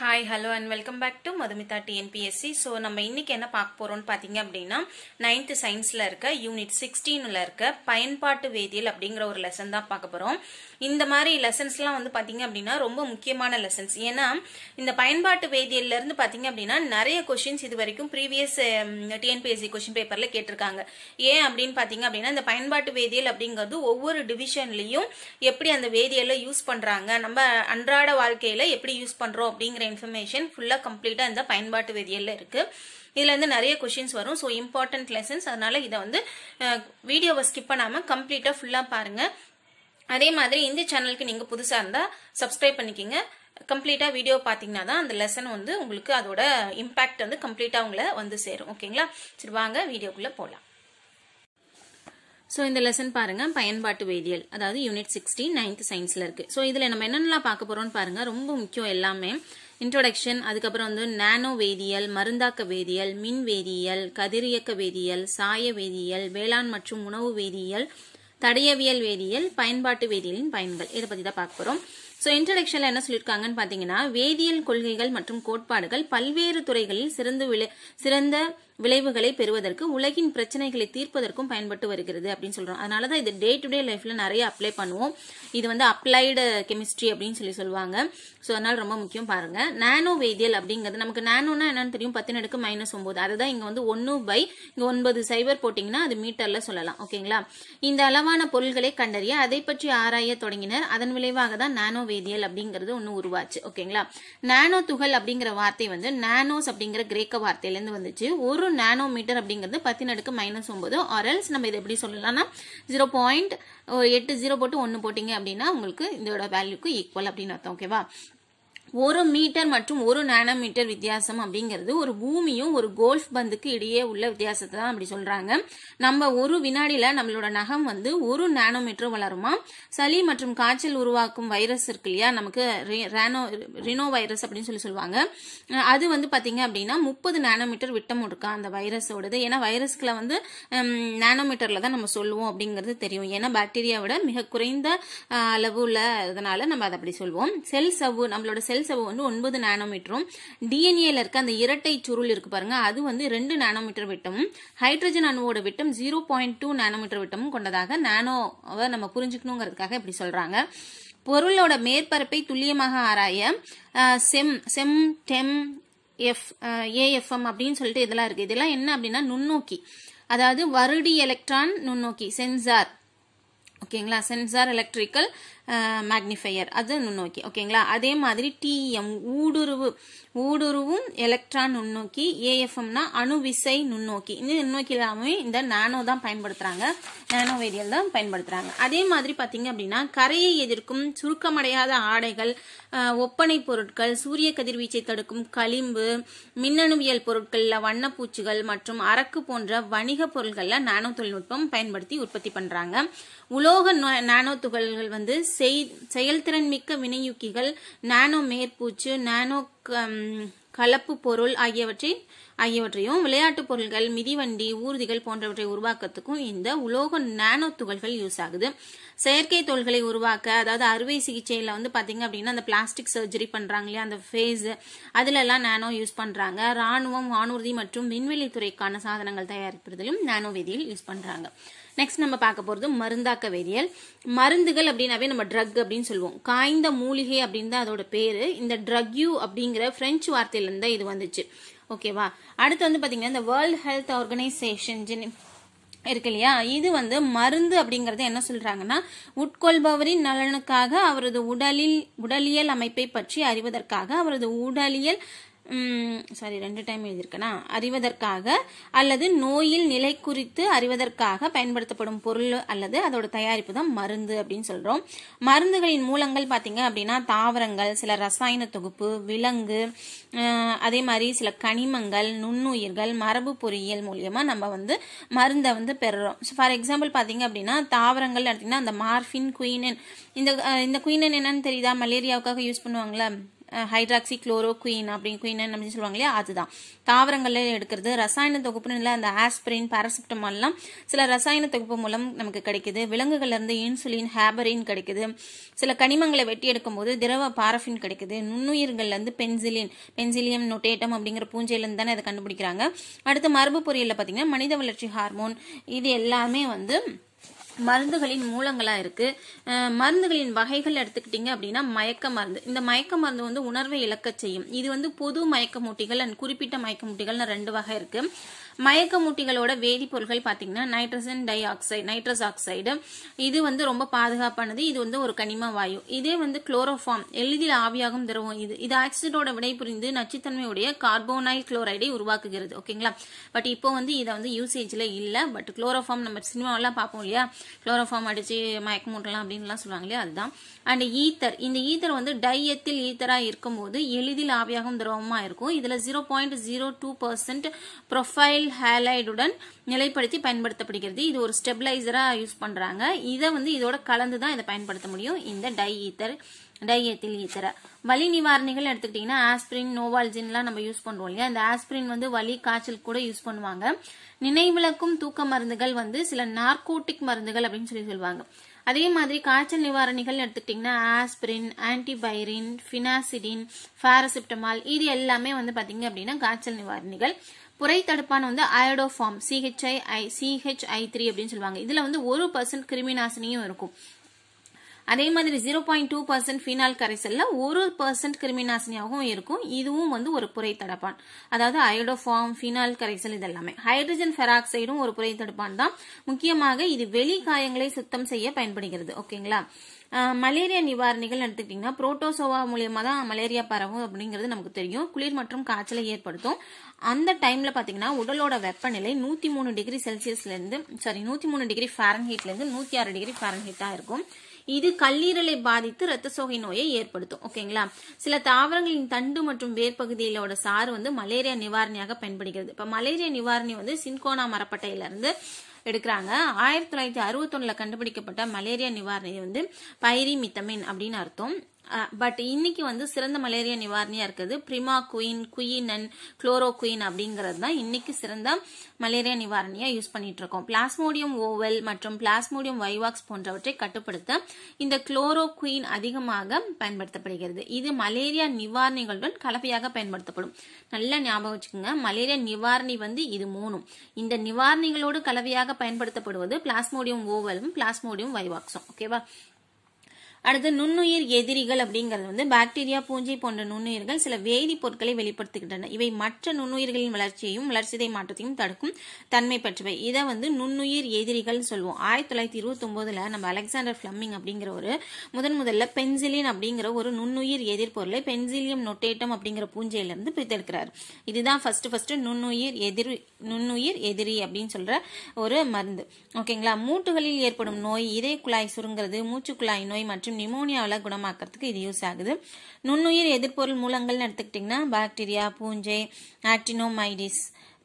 hi hello and welcome back to Madhumitha TNPSC so நம்ம இன்னைக்கு என்ன பார்க்க போகிறோம்னு பார்த்தீங்க அப்படின்னா நைன்த்து சயின்ஸில் இருக்க யூனிட் சிக்ஸ்டீனில் இருக்க பயன்பாட்டு வேதியியல் அப்படிங்கிற ஒரு லெசன் தான் பார்க்க போகிறோம் இந்த மாதிரி லெசன்ஸ்லாம் வந்து பார்த்தீங்க அப்படின்னா ரொம்ப முக்கியமான லெசன்ஸ் ஏன்னா இந்த பயன்பாட்டு இருந்து பார்த்தீங்க அப்படின்னா நிறைய கொஷின்ஸ் இது வரைக்கும் ப்ரீவியஸ் டிஎன்பிஎஸ்சி கொஷின் பேப்பரில் கேட்டிருக்காங்க ஏன் அப்படின்னு பார்த்தீங்க அப்படின்னா இந்த பயன்பாட்டு வேதியியல் அப்படிங்கிறது ஒவ்வொரு டிவிஷன்லையும் எப்படி அந்த வேதியியலை யூஸ் பண்ணுறாங்க நம்ம அன்றாட வாழ்க்கையில் எப்படி யூஸ் பண்ணுறோம் அப்படிங்கிற அப்படிங்கிற இன்ஃபர்மேஷன் ஃபுல்லாக கம்ப்ளீட்டாக இந்த பயன்பாட்டு வெதியில் இருக்குது இதில் வந்து நிறைய கொஷின்ஸ் வரும் ஸோ இம்பார்ட்டன்ட் லெசன்ஸ் அதனால் இதை வந்து வீடியோவை ஸ்கிப் பண்ணாமல் கம்ப்ளீட்டாக ஃபுல்லாக பாருங்கள் அதே மாதிரி இந்த சேனலுக்கு நீங்கள் புதுசாக இருந்தால் சப்ஸ்கிரைப் பண்ணிக்கிங்க கம்ப்ளீட்டாக வீடியோ பார்த்தீங்கன்னா தான் அந்த லெசன் வந்து உங்களுக்கு அதோட இம்பேக்ட் வந்து கம்ப்ளீட்டாக உங்களை வந்து சேரும் ஓகேங்களா சரி வாங்க வீடியோக்குள்ளே போகலாம் ஸோ இந்த லெசன் பாருங்கள் பயன்பாட்டு வேதியியல் அதாவது யூனிட் சிக்ஸ்டி நைன்த் சயின்ஸில் இருக்குது ஸோ இதில் நம்ம என்னென்னலாம் பார்க்க போகிறோம்னு பாருங்கள் ரொம்ப முக்கியம் எல்லாமே இன்ட்ரோடக்ஷன் அதுக்கப்புறம் வந்து நானோ வேதியியல் மருந்தாக்க வேதியியல் மின் வேதியியல் கதிரியக்க வேதியியல் சாய வேதியியல் வேளாண் மற்றும் உணவு வேதியியல் தடையவியல் வேதியியல் பயன்பாட்டு வேதியியலின் பயன்கள் இதை பற்றி தான் பார்க்க போகிறோம் ஸோ இன்ட்ரடக்ஷனில் என்ன சொல்லியிருக்காங்கன்னு பாத்தீங்கன்னா வேதியியல் கொள்கைகள் மற்றும் கோட்பாடுகள் பல்வேறு துறைகளில் சிறந்து விளை சிறந்த விளைவுகளை பெறுவதற்கு உலகின் பிரச்சனைகளை தீர்ப்பதற்கும் பயன்பட்டு வருகிறது அப்படின்னு சொல்கிறோம் அதனாலதான் தான் இது டே டு டே லைஃப்பில் நிறைய அப்ளை பண்ணுவோம் இது வந்து அப்ளைடு கெமிஸ்ட்ரி அப்படின்னு சொல்லி சொல்லுவாங்க ஸோ அதனால் ரொம்ப முக்கியம் பாருங்கள் நானோ வேதியல் அப்படிங்கிறது நமக்கு நானோனா என்னன்னு தெரியும் நடுக்கு மைனஸ் ஒன்பது அதுதான் இங்க இங்கே வந்து ஒன்று பை இங்கே ஒன்பது சைபர் போட்டீங்கன்னா அது மீட்டரில் சொல்லலாம் ஓகேங்களா இந்த அளவான பொருள்களை கண்டறிய அதை பற்றி ஆராய தொடங்கினர் அதன் விளைவாக தான் நானோ வேதியல் அப்படிங்கிறது ஒன்று உருவாச்சு ஓகேங்களா நானோ துகள் அப்படிங்கிற வார்த்தை வந்து நானோஸ் அப்படிங்கிற கிரேக்க வார்த்தையிலேருந்து வந்துச்சு ஒரு நானோமீட்டர் அப்படிங்கிறது பத்தின் அடுக்கு மைனஸ் ஒம்பது ஆரல்ஸ் நம்ம இதை எப்படி சொல்லலாம்னா ஜீரோ பாயிண்ட் எட்டு ஜீரோ போட்டு ஒன்று போட்டிங்க அப்படின்னா உங்களுக்கு இதோட வேல்யூக்கு ஈக்குவல் அப்படின்னு அர்த்தம் ஓகேவா ஒரு மீட்டர் மற்றும் ஒரு நானோமீட்டர் வித்தியாசம் அப்படிங்கிறது ஒரு பூமியும் ஒரு கோல்ஃப் பந்துக்கு இடையே உள்ள வித்தியாசத்தை தான் அப்படி சொல்றாங்க நம்ம ஒரு வினாடியில நம்மளோட நகம் வந்து ஒரு நானோமீட்டர் வளருமா சளி மற்றும் காய்ச்சல் உருவாக்கும் வைரஸ் இருக்கு இல்லையா நமக்கு ரேனோ ரினோ வைரஸ் அப்படின்னு சொல்லி சொல்லுவாங்க அது வந்து பாத்தீங்க அப்படின்னா முப்பது நானோமீட்டர் விட்டம் இருக்கா அந்த வைரஸோடது ஏன்னா வைரஸ்களை வந்து நானோமீட்டர்ல தான் நம்ம சொல்லுவோம் அப்படிங்கிறது தெரியும் ஏன்னா பாக்டீரியாவோட மிக குறைந்த அளவுல இதனால நம்ம அதை அப்படி சொல்லுவோம் செல் சவ்வு நம்மளோட செல் செல் வந்து ஒன்பது நானோமீட்டரும் டிஎன்ஏல இருக்க அந்த இரட்டை சுருள் இருக்கு பாருங்க அது வந்து ரெண்டு நானோமீட்டர் விட்டமும் ஹைட்ரஜன் அணுவோட விட்டம் ஜீரோ பாயிண்ட் டூ நானோமீட்டர் விட்டமும் கொண்டதாக நானோவை நம்ம புரிஞ்சுக்கணுங்கிறதுக்காக இப்படி சொல்றாங்க பொருளோட மேற்பரப்பை துல்லியமாக ஆராய செம் செம் டெம் எஃப் ஏஎஃப்எம் அப்படின்னு சொல்லிட்டு இதெல்லாம் இருக்குது இதெல்லாம் என்ன அப்படின்னா நுண்ணோக்கி அதாவது வருடி எலக்ட்ரான் நுண்ணோக்கி சென்சார் ஓகேங்களா சென்சார் எலக்ட்ரிக்கல் மேக்னிஃபையர் அது நுண்ணோக்கி ஓகேங்களா அதே மாதிரி டிஎம் ஊடுருவு ஊடுருவும் எலக்ட்ரான் நுண்ணோக்கி ஏஎஃப்எம்னா அணுவிசை நுண்ணோக்கி இந்த நுண்ணோக்கி எல்லாமே இந்த நானோ தான் பயன்படுத்துறாங்க நானோ வேதியல் தான் பயன்படுத்துறாங்க அதே மாதிரி பார்த்தீங்க அப்படின்னா கரையை எதிர்க்கும் சுருக்கமடையாத ஆடைகள் ஒப்பனை பொருட்கள் சூரிய கதிர்வீச்சை தடுக்கும் களிம்பு மின்னணுவியல் பொருட்களில் வண்ணப்பூச்சிகள் மற்றும் அரக்கு போன்ற வணிக பொருட்களில் நானோ தொழில்நுட்பம் பயன்படுத்தி உற்பத்தி பண்ணுறாங்க உலோக நானோ துகள்கள் வந்து செயல்திறன் மிக்க வினையூக்கிகள் நானோ மேற்பூச்சு நானோ கலப்பு பொருள் ஆகியவற்றை ஆகியவற்றையும் விளையாட்டு பொருள்கள் மிதிவண்டி ஊர்திகள் போன்றவற்றை உருவாக்கத்துக்கும் இந்த உலோக நானோ துகள்கள் யூஸ் ஆகுது செயற்கை தோள்களை உருவாக்க அதாவது அறுவை சிகிச்சையில் வந்து பார்த்தீங்க அப்படின்னா அந்த பிளாஸ்டிக் சர்ஜரி பண்ணுறாங்க இல்லையா அந்த ஃபேஸ் அதிலெல்லாம் நானோ யூஸ் பண்ணுறாங்க ராணுவம் வானூர்தி மற்றும் விண்வெளித்துறைக்கான சாதனங்கள் தயாரிப்பதிலும் நானோ வேதியில் யூஸ் பண்ணுறாங்க நெக்ஸ்ட் நம்ம பார்க்க போகிறது மருந்தாக்க வேதியியல் மருந்துகள் அப்படின்னாவே நம்ம ட்ரக் அப்படின்னு சொல்லுவோம் காய்ந்த மூலிகை அப்படின்னு தான் அதோட பேர் இந்த ட்ரக்யூ அப்படிங்கிற ஃப்ரெஞ்சு வார்த்தையிலேருந்து இது வந்துச்சு ஓகேவா அடுத்து வந்து பார்த்தீங்கன்னா இந்த வேர்ல்ட் ஹெல்த் ஆர்கனைசேஷன் இருக்கு இல்லையா இது வந்து மருந்து அப்படிங்கறது என்ன சொல்றாங்கன்னா உட்கொள்பவரின் நலனுக்காக அவரது உடலில் உடலியல் அமைப்பை பற்றி அறிவதற்காக அவரது உடலியல் சாரி ரெண்டு டைம் எழுதியிருக்கேனா அறிவதற்காக அல்லது நோயில் நிலை குறித்து அறிவதற்காக பயன்படுத்தப்படும் பொருள் அல்லது அதோட தயாரிப்பு தான் மருந்து அப்படின்னு சொல்கிறோம் மருந்துகளின் மூலங்கள் பார்த்தீங்க அப்படின்னா தாவரங்கள் சில ரசாயன தொகுப்பு விலங்கு அதே மாதிரி சில கனிமங்கள் நுண்ணுயிர்கள் மரபு பொறியியல் மூலியமா நம்ம வந்து மருந்தை வந்து பெறுறோம் ஸோ ஃபார் எக்ஸாம்பிள் பார்த்தீங்க அப்படின்னா தாவரங்கள் எடுத்திங்கன்னா அந்த மார்ஃபின் குயினன் இந்த இந்த குயினன் என்னன்னு தெரியுதா மலேரியாவுக்காக யூஸ் பண்ணுவாங்களா ஹைட்ராக்சி குளோரோக்வீன் அப்படின்னு குயின் அப்படின்னு சொல்லுவாங்க இல்லையா அதுதான் தாவரங்களில் எடுக்கிறது ரசாயன தொகுப்புன்னு இல்லை அந்த ஆஸ்பிரின் பாராசிப்டமால்லாம் சில ரசாயன தொகுப்பு மூலம் நமக்கு கிடைக்குது இருந்து இன்சுலின் ஹேபரின் கிடைக்குது சில கனிமங்களை வெட்டி எடுக்கும் போது திரவ பாரஃபின் கிடைக்குது நுண்ணுயிர்கள்லேருந்து பென்சிலின் பென்சிலியம் நொட்டேட்டம் அப்படிங்கிற பூஞ்சையிலேருந்து தானே அதை கண்டுபிடிக்கிறாங்க அடுத்து மரபு பொரியலில் பார்த்தீங்கன்னா மனித வளர்ச்சி ஹார்மோன் இது எல்லாமே வந்து மருந்துகளின் மூலங்களா இருக்கு மருந்துகளின் வகைகள் எடுத்துக்கிட்டீங்க அப்படின்னா மயக்க மருந்து இந்த மயக்க மருந்து வந்து உணர்வை இழக்க செய்யும் இது வந்து பொது மூட்டிகள் அண்ட் குறிப்பிட்ட மூட்டிகள்னு ரெண்டு வகை இருக்கு மயக்க மூட்டிகளோட வேதிப்பொருட்கள் பார்த்தீங்கன்னா nitrogen dioxide nitrous oxide இது வந்து ரொம்ப பாதுகாப்பானது இது வந்து ஒரு கனிம வாயு இதே வந்து குளோரோஃபார்ம் எளிதில் ஆவியாகும் திரவம் இது இது ஆக்சிடோட புரிந்து நச்சுத்தன்மையுடைய கார்போனைல் குளோரைடை உருவாக்குகிறது ஓகேங்களா பட் இப்போ வந்து இதை வந்து யூசேஜில் இல்லை பட் குளோரோஃபார்ம் நம்ம சினிமாவெல்லாம் பார்ப்போம் இல்லையா குளோரோஃபார்ம் அடித்து மயக்க மூட்டலாம் அப்படின்லாம் சொல்லுவாங்க இல்லையா அதுதான் அண்ட் ஈத்தர் இந்த ஈத்தர் வந்து டையத்தில் ஈத்தராக போது எளிதில் ஆவியாகும் திரவமாக இருக்கும் இதில் zero point zero two percent profile methyl ஹேலைடுடன் நிலைப்படுத்தி பயன்படுத்தப்படுகிறது இது ஒரு ஸ்டெபிலைசராக யூஸ் பண்ணுறாங்க இதை வந்து இதோட கலந்து தான் இதை பயன்படுத்த முடியும் இந்த டை ஈத்தர் டைஎத்தில் ஈத்தரை வலி நிவாரணிகள் எடுத்துக்கிட்டிங்கன்னா ஆஸ்பிரின் நோவால்ஜின்லாம் நம்ம யூஸ் பண்ணுறோம் இல்லையா இந்த ஆஸ்பிரின் வந்து வலி காய்ச்சல் கூட யூஸ் பண்ணுவாங்க நினைவிளக்கும் தூக்க மருந்துகள் வந்து சில நார்கோட்டிக் மருந்துகள் அப்படின்னு சொல்லி சொல்லுவாங்க அதே மாதிரி காய்ச்சல் நிவாரணிகள் எடுத்துக்கிட்டிங்கன்னா ஆஸ்பிரின் ஆன்டிபைரின் ஃபினாசிடின் ஃபேரசிப்டமால் இது எல்லாமே வந்து பார்த்தீங்க அப்படின்னா காய்ச்சல் நிவாரணிகள் புரை தடுப்பான் வந்து iodoform CHI I CH I three அப்படின்னு சொல்லுவாங்க இதுல வந்து ஒரு பர்சன்ட் கிருமிநாசினியும் இருக்கும் அதே மாதிரி zero point two percent phenol கரைசல்ல ஒரு பர்சன்ட் கிருமிநாசினியாகவும் இருக்கும் இதுவும் வந்து ஒரு புரை தடுப்பான் அதாவது அயோடோஃபார்ம் ஃபினால் கரைசல் இதெல்லாமே ஹைட்ரஜன் ஃபெராக்சைடும் ஒரு புரை தடுப்பான் தான் முக்கியமாக இது வெளி காயங்களை சுத்தம் செய்ய பயன்படுகிறது ஓகேங்களா மலேரியா நிவாரணிகள் எடுத்துக்கிட்டிங்கன்னா புரோட்டோசோவா மூலியமாக தான் மலேரியா பரவும் அப்படிங்கிறது நமக்கு தெரியும் குளிர் மற்றும் காய்ச்சலை ஏற்படுத்தும் அந்த டைமில் பார்த்தீங்கன்னா உடலோட வெப்பநிலை நூற்றி மூணு டிகிரி செல்சியஸ்லேருந்து சாரி நூற்றி மூணு டிகிரி ஃபாரன்ஹீட்லேருந்து நூற்றி ஆறு டிகிரி ஃபாரன்ஹீட்டாக இருக்கும் இது கல்லீரலை பாதித்து இரத்த சோகை நோயை ஏற்படுத்தும் ஓகேங்களா சில தாவரங்களின் தண்டு மற்றும் வேர் பகுதியிலோட சாறு வந்து மலேரியா நிவாரணியாக பயன்படுகிறது இப்போ மலேரியா நிவாரணி வந்து சின்கோனா இருந்து எடுக்கிறாங்க ஆயிரத்தி தொள்ளாயிரத்தி அறுபத்தொன்னில் கண்டுபிடிக்கப்பட்ட மலேரியா நிவாரணி வந்து பைரிமித்தமின் அப்படின்னு அர்த்தம் பட் இன்னைக்கு வந்து சிறந்த மலேரியா நிவாரணியா இருக்குது பிரிமா குயின் குயின் அண்ட் குளோரோ குயின் அப்படிங்கிறது தான் இன்னைக்கு சிறந்த மலேரியா நிவாரணியா யூஸ் பண்ணிட்டு இருக்கோம் பிளாஸ்மோடியம் ஓவல் மற்றும் பிளாஸ்மோடியம் வைவாக்ஸ் போன்றவற்றை கட்டுப்படுத்த இந்த குளோரோ குயின் அதிகமாக பயன்படுத்தப்படுகிறது இது மலேரியா நிவாரணிகளுடன் கலவையாக பயன்படுத்தப்படும் நல்லா ஞாபகம் வச்சுக்கோங்க மலேரியா நிவாரணி வந்து இது மூணும் இந்த நிவாரணிகளோடு கலவையாக பயன்படுத்தப்படுவது பிளாஸ்மோடியம் ஓவலும் பிளாஸ்மோடியம் வைவாக்ஸும் ஓகேவா அடுத்து நுண்ணுயிர் எதிரிகள் அப்படிங்கிறது வந்து பாக்டீரியா பூஞ்சை போன்ற நுண்ணுயிர்கள் சில வேதிப்பொருட்களை வெளிப்படுத்துகின்றன இவை மற்ற நுண்ணுயிர்களின் வளர்ச்சியையும் வளர்ச்சிதை மாற்றத்தையும் தடுக்கும் தன்மை பெற்றவை இதை வந்து நுண்ணுயிர் எதிரிகள் சொல்லுவோம் ஆயிரத்தி தொள்ளாயிரத்தி இருபத்தி ஒன்பதுல நம்ம அலெக்சாண்டர் ஃபிளம்மிங் அப்படிங்கிற ஒரு முதன் முதல்ல பென்சிலின் அப்படிங்கிற ஒரு நுண்ணுயிர் எதிர்பொருளை பென்சிலியம் நொட்டேட்டம் அப்படிங்கிற பூஞ்சையிலிருந்து பிரித்தெடுக்கிறார் இதுதான் ஃபர்ஸ்ட் ஃபர்ஸ்ட் நுண்ணுயிர் எதிர் நுண்ணுயிர் எதிரி அப்படின்னு சொல்ற ஒரு மருந்து ஓகேங்களா மூட்டுகளில் ஏற்படும் நோய் இதய குழாய் சுருங்கிறது மூச்சு குழாய் நோய் மற்றும் மற்றும் நிமோனியாவில் குணமாக்கிறதுக்கு இது யூஸ் ஆகுது நுண்ணுயிர் எதிர்பொருள் மூலங்கள்னு எடுத்துக்கிட்டிங்கன்னா பாக்டீரியா பூஞ்சை ஆக்டினோமைடிஸ்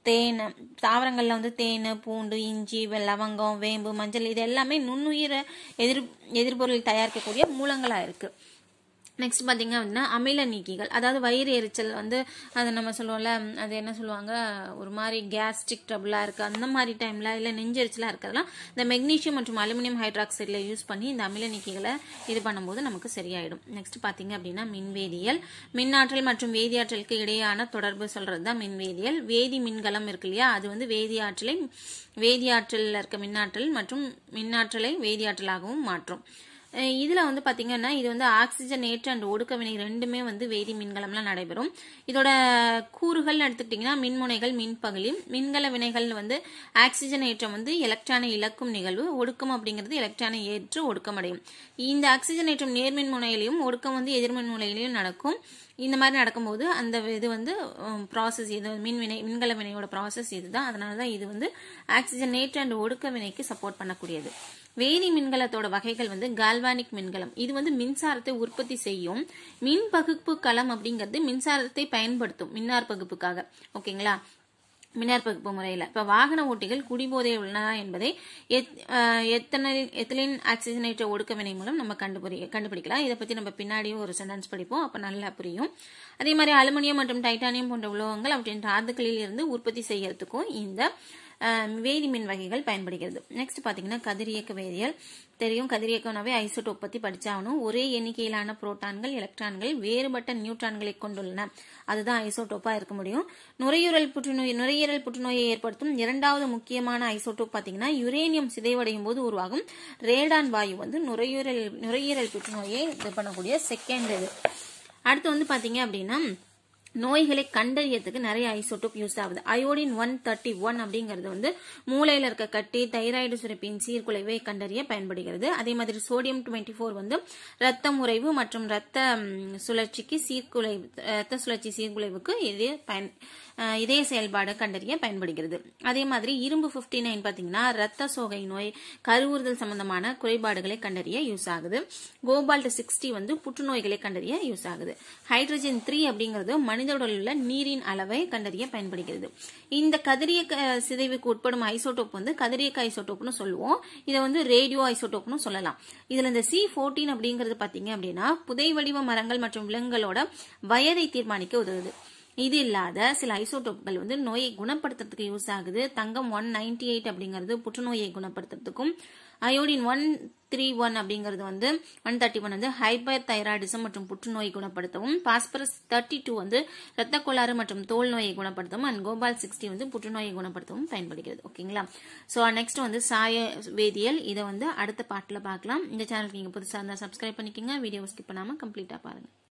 தேன் தாவரங்களில் வந்து தேன் பூண்டு இஞ்சி லவங்கம் வேம்பு மஞ்சள் இது எல்லாமே நுண்ணுயிரை எதிர் எதிர்பொருள் தயாரிக்கக்கூடிய மூலங்களாக இருக்குது நெக்ஸ்ட் பார்த்தீங்க அப்படின்னா அமில நீக்கிகள் அதாவது வயிறு எரிச்சல் வந்து அதை நம்ம சொல்லுவோம்ல அது என்ன சொல்லுவாங்க ஒரு மாதிரி கேஸ்ட்ரிக் ட்ரபுளாக இருக்குது அந்த மாதிரி டைமில் இல்லை நெஞ்செரிச்சலாக இருக்கிறதுலாம் இந்த மெக்னீஷியம் மற்றும் அலுமினியம் ஹைட்ராக்சைடில் யூஸ் பண்ணி இந்த அமில நீக்கிகளை இது பண்ணும்போது நமக்கு சரியாயிடும் நெக்ஸ்ட் பார்த்திங்க அப்படின்னா மின்வேதியியல் மின்னாற்றல் மற்றும் வேதியாற்றலுக்கு இடையான தொடர்பு சொல்கிறது தான் மின்வேதியியல் வேதி மின்கலம் இருக்கு இல்லையா அது வந்து வேதியாற்றலை வேதியாற்றலில் இருக்க மின்னாற்றல் மற்றும் மின்னாற்றலை வேதியாற்றலாகவும் மாற்றும் இதில் வந்து பார்த்தீங்கன்னா இது வந்து ஆக்சிஜன் ஏற்று அண்ட் ஒடுக்க வினை ரெண்டுமே வந்து வேதி மின்கலம்லாம் நடைபெறும் இதோட கூறுகள் எடுத்துக்கிட்டிங்கன்னா மின்முனைகள் மின்பகுலி மின்கல வினைகள் வந்து ஆக்சிஜன் ஏற்றம் வந்து எலக்ட்ரானை இழக்கும் நிகழ்வு ஒடுக்கம் அப்படிங்கிறது எலக்ட்ரானை ஏற்று ஒடுக்கமடையும் இந்த ஆக்சிஜன் ஏற்றம் நேர்மின் முனையிலையும் ஒடுக்கம் வந்து எதிர்மின் முனையிலையும் நடக்கும் இந்த மாதிரி நடக்கும்போது அந்த இது வந்து ப்ராசஸ் இது வினை மின்கல வினையோட ப்ராசஸ் இதுதான் அதனால தான் இது வந்து ஆக்சிஜன் நேற்று அண்ட் ஒடுக்க வினைக்கு சப்போர்ட் பண்ணக்கூடியது வேதி மின்கலத்தோட வகைகள் வந்து கால்வானிக் மின்கலம் இது வந்து மின்சாரத்தை உற்பத்தி செய்யும் மின் பகுப்பு களம் அப்படிங்கிறது மின்சாரத்தை பயன்படுத்தும் மின்னார் பகுப்புக்காக ஓகேங்களா மின்னற்பகுப்பு முறையில் இப்போ வாகன ஓட்டிகள் குடிபோதை உள்ளதா என்பதை எத்தனை எத்தலின் ஆக்சிஜனேட்டர் ஒடுக்க வினை மூலம் நம்ம கண்டுபிடி கண்டுபிடிக்கலாம் இதை பற்றி நம்ம பின்னாடியும் ஒரு சென்டென்ஸ் படிப்போம் அப்போ நல்லா புரியும் அதே மாதிரி அலுமினியம் மற்றும் டைட்டானியம் போன்ற உலோகங்கள் அவற்றின் தாதுக்களில் இருந்து உற்பத்தி செய்யறதுக்கும் இந்த வேதி மின் வகைகள் பயன்படுகிறது நெக்ஸ்ட் பார்த்தீங்கன்னா கதிரியக்க வேதியியல் தெரியும் கதிரியக்கனாவே ஐசோட்டோப் பற்றி படித்தாகணும் ஒரே எண்ணிக்கையிலான புரோட்டான்கள் எலக்ட்ரான்கள் வேறுபட்ட நியூட்ரான்களை கொண்டுள்ளன அதுதான் ஐசோட்டோப்பாக இருக்க முடியும் நுரையீரல் புற்றுநோய் நுரையீரல் புற்றுநோயை ஏற்படுத்தும் இரண்டாவது முக்கியமான ஐசோட்டோப் பார்த்தீங்கன்னா யுரேனியம் சிதைவடையும் போது உருவாகும் ரேடான் வாயு வந்து நுரையீரல் நுரையீரல் புற்றுநோயை இது பண்ணக்கூடிய செகண்ட் இது அடுத்து வந்து பார்த்தீங்க அப்படின்னா நோய்களை கண்டறியத்துக்கு நிறைய ஐசோடோப் யூஸ் ஆகுது அயோடின் ஒன் தேர்ட்டி ஒன் அப்படிங்கிறது வந்து மூளையில இருக்க கட்டி தைராய்டு சுரப்பின் சீர்குலைவை கண்டறிய பயன்படுகிறது அதே மாதிரி சோடியம் டுவெண்ட்டி ஃபோர் வந்து ரத்தம் உறைவு மற்றும் ரத்த சுழற்சிக்கு சீர்குலை ரத்த சுழற்சி சீர்குலைவுக்கு இது பயன் இதய செயல்பாடு கண்டறிய பயன்படுகிறது அதே மாதிரி இரும்பு ஃபிஃப்டி நைன் பார்த்தீங்கன்னா ரத்த சோகை நோய் கருவுறுதல் சம்பந்தமான குறைபாடுகளை கண்டறிய யூஸ் ஆகுது கோபால்ட் சிக்ஸ்டி வந்து புற்றுநோய்களை கண்டறிய யூஸ் ஆகுது ஹைட்ரஜன் த்ரீ அப்படிங்கிறது மனித உடலில் உள்ள நீரின் அளவை கண்டறிய பயன்படுகிறது இந்த கதிரியக்க சிதைவுக்கு உட்படும் ஐசோடோப் வந்து கதிரியக்க ஐசோடோப்னு சொல்லுவோம் இதை வந்து ரேடியோ ஐசோடோப்னு சொல்லலாம் இதுல இந்த சி ஃபோர்டீன் அப்படிங்கிறது பாத்தீங்க அப்படின்னா புதை வடிவ மரங்கள் மற்றும் விலங்குகளோட வயதை தீர்மானிக்க உதவுது இது இல்லாத சில ஐசோடோப்புகள் வந்து நோயை குணப்படுத்துறதுக்கு யூஸ் ஆகுது தங்கம் ஒன் நைன்டி எயிட் அப்படிங்கிறது புற்றுநோயை குணப்படுத்துறதுக்கும் அயோடின் ஒன் த்ரீ ஒன் அப்படிங்கிறது வந்து ஒன் தேர்ட்டி ஒன் வந்து ஹைப்பர் தைராய்டிசம் மற்றும் புற்றுநோயை குணப்படுத்தவும் பாஸ்பரஸ் தேர்ட்டி டூ வந்து ரத்த கோளாறு மற்றும் தோல் நோயை குணப்படுத்தவும் அண்ட் கோபால் சிக்ஸ்டி வந்து புற்றுநோயை குணப்படுத்தவும் பயன்படுகிறது ஓகேங்களா ஸோ நெக்ஸ்ட் வந்து சாய வேதியியல் இதை வந்து அடுத்த பாட்டில் பார்க்கலாம் இந்த சேனலுக்கு நீங்கள் புதுசாக இருந்தால் சப்ஸ்கிரைப் பண்ணிக்கோங்க வீடியோ ஸ்கிப் பண்ணாமல் கம்ப்ளீட்டாக பாருங்கள்